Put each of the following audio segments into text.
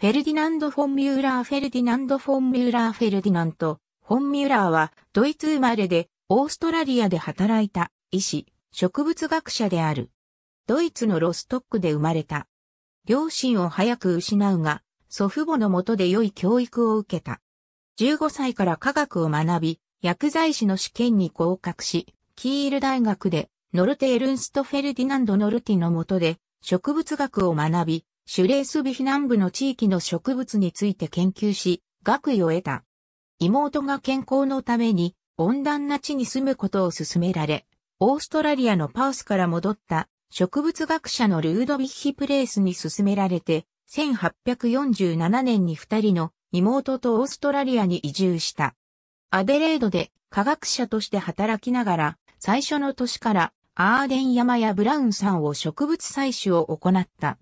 フェルディナンド・フォン・ミューラー・フェルディナンド・フォン・ミューラー・フェルディナント・フォン・ミューラーは、ドイツ生まれで、オーストラリアで働いた、医師、植物学者である。ドイツのロストックで生まれた。両親を早く失うが、祖父母のもとで良い教育を受けた。15歳から科学を学び、薬剤師の試験に合格し、キール大学で、ノルテ・エルンスト・フェルディナンド・ノルティのもとで、植物学を学び、シュレースビヒ南部の地域の植物について研究し、学位を得た。妹が健康のために温暖な地に住むことを勧められ、オーストラリアのパースから戻った植物学者のルードビッヒプレイスに勧められて、1847年に二人の妹とオーストラリアに移住した。アデレードで科学者として働きながら、最初の年からアーデン山やブラウン山を植物採取を行った。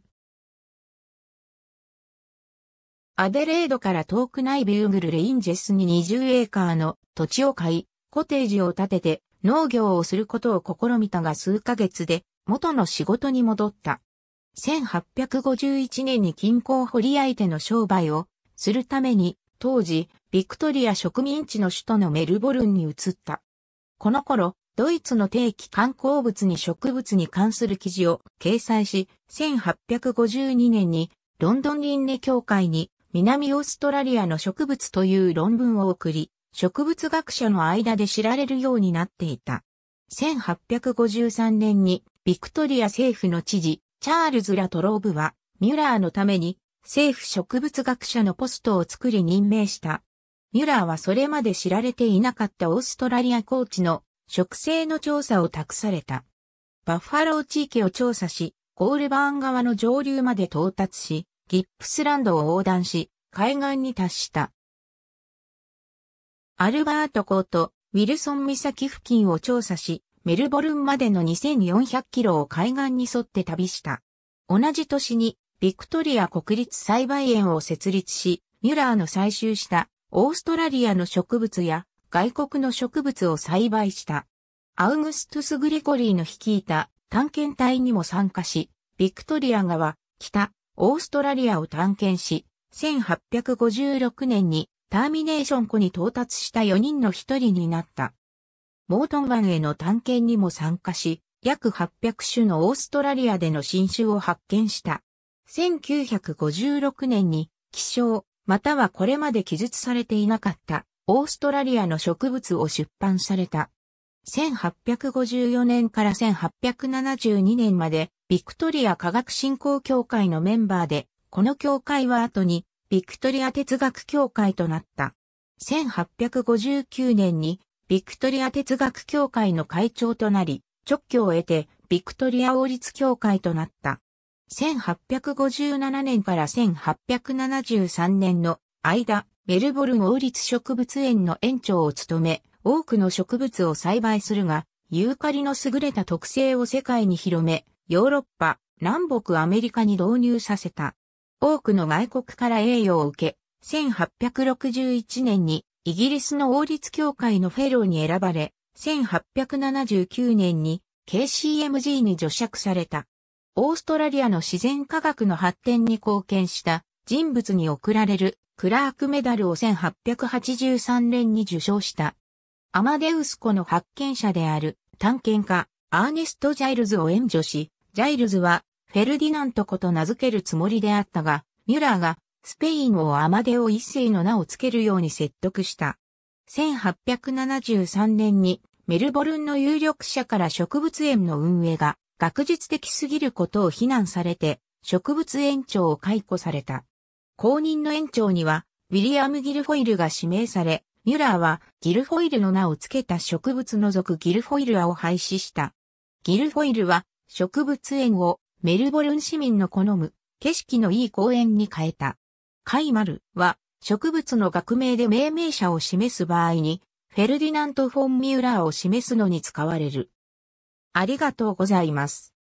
アデレードから遠くないビューグルレインジェスに20エーカーの土地を買い、コテージを建てて農業をすることを試みたが数ヶ月で元の仕事に戻った。1851年に金鉱掘り相手の商売をするために当時ビクトリア植民地の首都のメルボルンに移った。この頃、ドイツの定期観光物に植物に関する記事を掲載し、1852年にロンドン輪廻協会に南オーストラリアの植物という論文を送り、植物学者の間で知られるようになっていた。1853年にビクトリア政府の知事、チャールズ・ラトローブは、ミュラーのために政府植物学者のポストを作り任命した。ミュラーはそれまで知られていなかったオーストラリア高地の植生の調査を託された。バッファロー地域を調査し、コールバーン側の上流まで到達し、ギップスランドを横断し、海岸に達した。アルバート港とウィルソン岬付近を調査し、メルボルンまでの2400キロを海岸に沿って旅した。同じ年にビクトリア国立栽培園を設立し、ミュラーの採集したオーストラリアの植物や外国の植物を栽培した。アウグストゥス・グレコリーの率いた探検隊にも参加し、ビクトリア川、北、オーストラリアを探検し、1856年にターミネーション湖に到達した4人の1人になった。モートン湾への探検にも参加し、約800種のオーストラリアでの新種を発見した。1956年に希少、またはこれまで記述されていなかったオーストラリアの植物を出版された。1854年から1872年まで、ビクトリア科学振興協会のメンバーで、この協会は後に、ビクトリア哲学協会となった。1859年に、ビクトリア哲学協会の会長となり、直居を得て、ビクトリア王立協会となった。1857年から1873年の間、メルボルン王立植物園の園長を務め、多くの植物を栽培するが、ユーカリの優れた特性を世界に広め、ヨーロッパ、南北アメリカに導入させた。多くの外国から栄誉を受け、1861年にイギリスの王立協会のフェローに選ばれ、1879年に KCMG に除釈された。オーストラリアの自然科学の発展に貢献した人物に贈られるクラークメダルを1883年に受賞した。アマデウス湖の発見者である探検家アーネスト・ジャイルズを援助し、ジャイルズはフェルディナント湖と名付けるつもりであったが、ミュラーがスペインをアマデオ一世の名を付けるように説得した。1873年にメルボルンの有力者から植物園の運営が学術的すぎることを非難されて植物園長を解雇された。公認の園長にはウィリアム・ギルフォイルが指名され、ミュラーはギルフォイルの名を付けた植物の属ギルフォイルアを廃止した。ギルフォイルは植物園をメルボルン市民の好む景色のいい公園に変えた。カイマルは植物の学名で命名者を示す場合にフェルディナント・フォン・ミュラーを示すのに使われる。ありがとうございます。